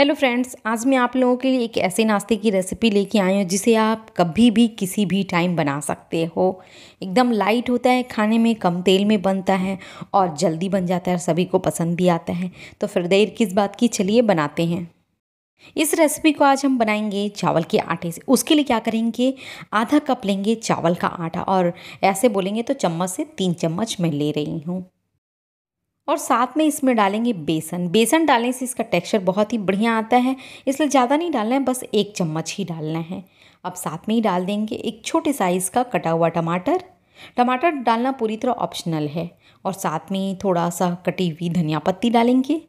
hello friends आज मैं आप लोगों के लिए एक ऐसे नाश्ते की रेसिपी लेके आई हूँ जिसे आप कभी भी किसी भी टाइम बना सकते हो एकदम लाइट होता है खाने में कम तेल में बनता है और जल्दी बन जाता है और सभी को पसंद भी आता है तो फिर देर किस बात की चलिए बनाते हैं इस रेसिपी को आज हम बनाएंगे चावल के आटे से उसके लिए क्या करेंगे आधा कप लेंगे चावल का आटा और ऐसे बोलेंगे तो चम्मच से तीन चम्मच मैं ले रही हूँ और साथ में इसमें डालेंगे बेसन बेसन डालने से इसका टेक्सचर बहुत ही बढ़िया आता है इसलिए ज़्यादा नहीं डालना है बस एक चम्मच ही डालना है अब साथ में ही डाल देंगे एक छोटे साइज़ का कटा हुआ टमाटर टमाटर डालना पूरी तरह ऑप्शनल है और साथ में थोड़ा सा कटी हुई धनिया पत्ती डालेंगे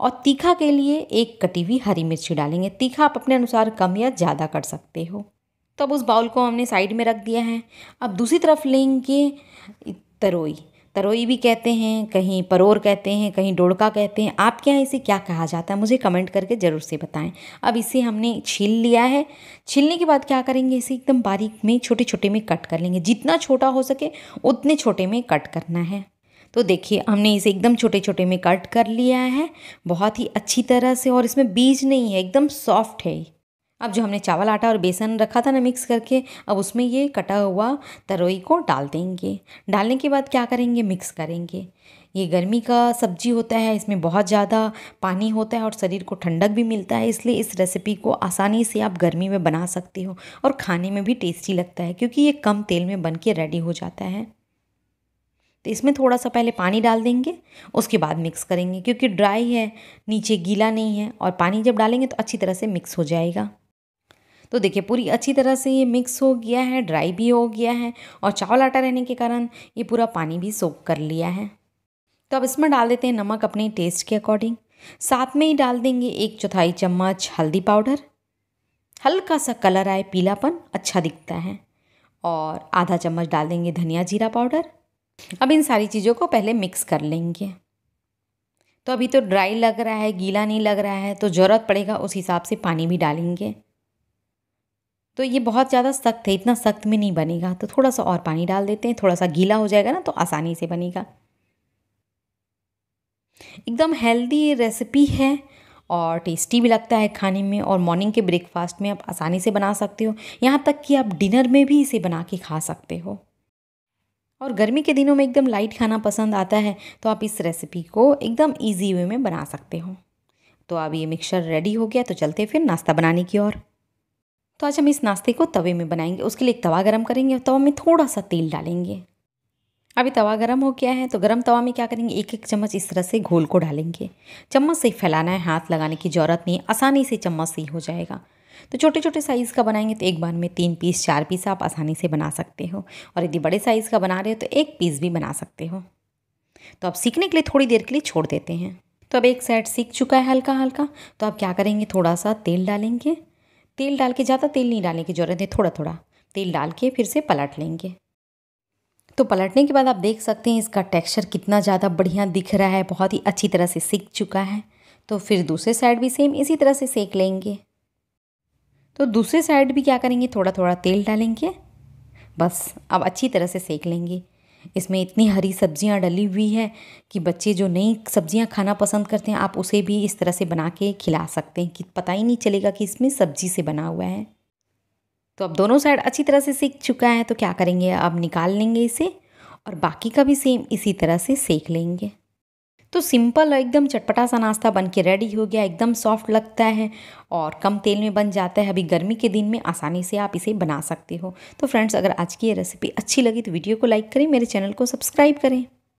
और तीखा के लिए एक कटी हुई हरी मिर्ची डालेंगे तीखा आप अपने अनुसार कम या ज़्यादा कर सकते हो तब तो उस बाउल को हमने साइड में रख दिया है अब दूसरी तरफ लेंगे तरोई तरोई भी कहते हैं कहीं परोर कहते हैं कहीं डोड़का कहते हैं आपके यहाँ इसे क्या कहा जाता है मुझे कमेंट करके ज़रूर से बताएं अब इसे हमने छील लिया है छीलने के बाद क्या करेंगे इसे एकदम बारीक में छोटे छोटे में कट कर लेंगे जितना छोटा हो सके उतने छोटे में कट करना है तो देखिए हमने इसे एकदम छोटे छोटे में कट कर लिया है बहुत ही अच्छी तरह से और इसमें बीज नहीं है एकदम सॉफ्ट है अब जो हमने चावल आटा और बेसन रखा था ना मिक्स करके अब उसमें ये कटा हुआ तरोई को डाल देंगे डालने के बाद क्या करेंगे मिक्स करेंगे ये गर्मी का सब्जी होता है इसमें बहुत ज़्यादा पानी होता है और शरीर को ठंडक भी मिलता है इसलिए इस रेसिपी को आसानी से आप गर्मी में बना सकते हो और खाने में भी टेस्टी लगता है क्योंकि ये कम तेल में बन के रेडी हो जाता है तो इसमें थोड़ा सा पहले पानी डाल देंगे उसके बाद मिक्स करेंगे क्योंकि ड्राई है नीचे गीला नहीं है और पानी जब डालेंगे तो अच्छी तरह से मिक्स हो जाएगा तो देखिए पूरी अच्छी तरह से ये मिक्स हो गया है ड्राई भी हो गया है और चावल आटा रहने के कारण ये पूरा पानी भी सोख कर लिया है तो अब इसमें डाल देते हैं नमक अपने टेस्ट के अकॉर्डिंग साथ में ही डाल देंगे एक चौथाई चम्मच हल्दी पाउडर हल्का सा कलर आए पीलापन अच्छा दिखता है और आधा चम्मच डाल देंगे धनिया जीरा पाउडर अब इन सारी चीज़ों को पहले मिक्स कर लेंगे तो अभी तो ड्राई लग रहा है गीला नहीं लग रहा है तो ज़रूरत पड़ेगा उस हिसाब से पानी भी डालेंगे तो ये बहुत ज़्यादा सख्त है इतना सख्त में नहीं बनेगा तो थोड़ा सा और पानी डाल देते हैं थोड़ा सा गीला हो जाएगा ना तो आसानी से बनेगा एकदम हेल्दी रेसिपी है और टेस्टी भी लगता है खाने में और मॉर्निंग के ब्रेकफास्ट में आप आसानी से बना सकते हो यहाँ तक कि आप डिनर में भी इसे बना के खा सकते हो और गर्मी के दिनों में एकदम लाइट खाना पसंद आता है तो आप इस रेसिपी को एकदम ईजी वे में बना सकते हो तो अब ये मिक्सचर रेडी हो गया तो चलते फिर नाश्ता बनाने की ओर तो आज हम इस नाश्ते को तवे में बनाएंगे उसके लिए एक तवा गरम करेंगे और तवा में थोड़ा सा तेल डालेंगे अभी तवा गरम हो गया है तो गरम तवा में क्या करेंगे एक एक चम्मच इस तरह से घोल को डालेंगे चम्मच से फैलाना है हाथ लगाने की ज़रूरत नहीं आसानी से चम्मच से ही हो जाएगा तो छोटे छोटे साइज़ का बनाएंगे तो एक बार में तीन पीस चार पीस आप आसानी से बना सकते हो और यदि बड़े साइज़ का बना रहे हो तो एक पीस भी बना सकते हो तो आप सीखने के लिए थोड़ी देर के लिए छोड़ देते हैं तो अब एक साइड सीख चुका है हल्का हल्का तो आप क्या करेंगे थोड़ा सा तेल डालेंगे तेल डाल के ज़्यादा तेल नहीं डालने की ज़रूरत है थोड़ा थोड़ा तेल डाल के फिर से पलट लेंगे तो पलटने के बाद आप देख सकते हैं इसका टेक्सचर कितना ज़्यादा बढ़िया दिख रहा है बहुत ही अच्छी तरह से सीख चुका है तो फिर दूसरे साइड भी सेम इसी तरह से सेक लेंगे तो दूसरे साइड भी क्या करेंगे थोड़ा थोड़ा तेल डालेंगे बस अब अच्छी तरह से सेक लेंगे इसमें इतनी हरी सब्जियां डली हुई है कि बच्चे जो नई सब्जियां खाना पसंद करते हैं आप उसे भी इस तरह से बना के खिला सकते हैं कि पता ही नहीं चलेगा कि इसमें सब्जी से बना हुआ है तो अब दोनों साइड अच्छी तरह से सीख चुका है तो क्या करेंगे अब निकाल लेंगे इसे और बाकी का भी सेम इसी तरह से सेक लेंगे तो सिंपल और एकदम चटपटा सा नाश्ता बन के रेडी हो गया एकदम सॉफ्ट लगता है और कम तेल में बन जाता है अभी गर्मी के दिन में आसानी से आप इसे बना सकते हो तो फ्रेंड्स अगर आज की ये रेसिपी अच्छी लगी तो वीडियो को लाइक करें मेरे चैनल को सब्सक्राइब करें